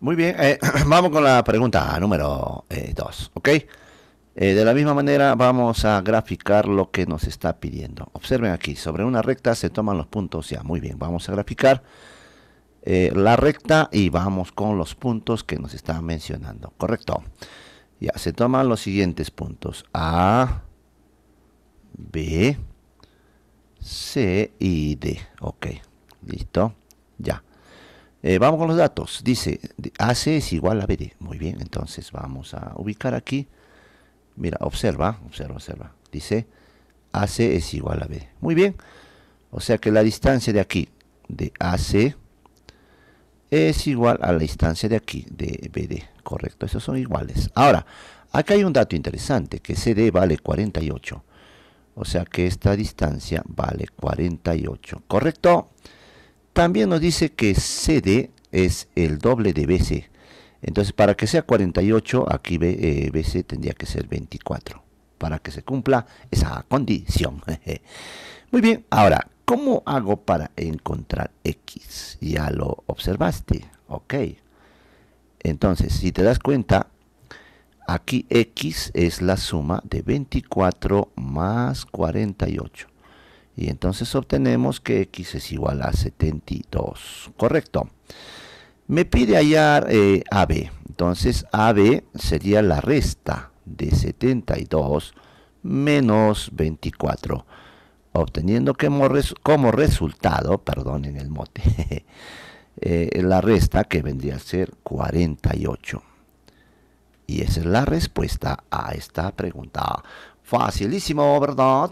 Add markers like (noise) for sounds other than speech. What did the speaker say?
Muy bien, eh, (clears throat) vamos con la pregunta número 2, eh, ¿ok? Eh, de la misma manera vamos a graficar lo que nos está pidiendo. Observen aquí, sobre una recta se toman los puntos ya. Muy bien, vamos a graficar la recta y vamos con los puntos que nos está mencionando. Correcto. Ya, se toman los siguientes puntos. A, B, C y D. Ok, listo. Ya. Eh, vamos con los datos. Dice, AC es igual a BD. Muy bien, entonces vamos a ubicar aquí. Mira, observa, observa, observa. Dice, AC es igual a BD. Muy bien. O sea que la distancia de aquí, de AC, es igual a la distancia de aquí, de BD. Correcto, esos son iguales. Ahora, acá hay un dato interesante, que CD vale 48. O sea que esta distancia vale 48. ¿Correcto? También nos dice que CD es el doble de BC. Entonces, para que sea 48, aquí BC eh, tendría que ser 24. Para que se cumpla esa condición. (laughs) Muy bien, ahora, ¿cómo hago para encontrar X? Ya lo observaste, ok. Entonces, si te das cuenta, aquí X es la suma de 24 más 48. Y entonces obtenemos que x es igual a 72. Correcto. Me pide hallar eh, AB. Entonces AB sería la resta de 72 menos 24. Obteniendo que como resultado, perdón en el mote, (laughs) eh, la resta que vendría a ser 48. Y esa es la respuesta a esta pregunta. Facilísimo, ¿verdad?